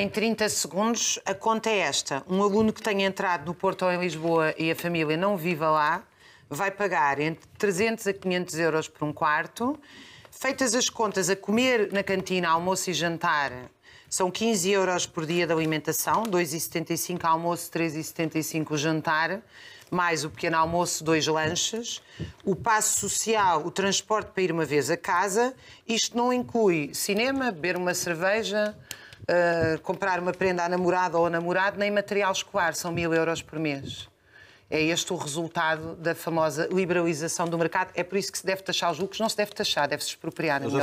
em 30 segundos, a conta é esta. Um aluno que tenha entrado no Porto ou em Lisboa e a família não viva lá, vai pagar entre 300 a 500 euros por um quarto. Feitas as contas, a comer na cantina, almoço e jantar, são 15 euros por dia de alimentação, 2,75 almoço, 3,75 jantar, mais o pequeno almoço, dois lanches, o passo social, o transporte para ir uma vez a casa. Isto não inclui cinema, beber uma cerveja, eh, comprar uma prenda à namorada ou ao namorado, nem material escolar, são mil euros por mês. É este o resultado da famosa liberalização do mercado. É por isso que se deve taxar os lucros, não se deve taxar, deve-se expropriar. Mas a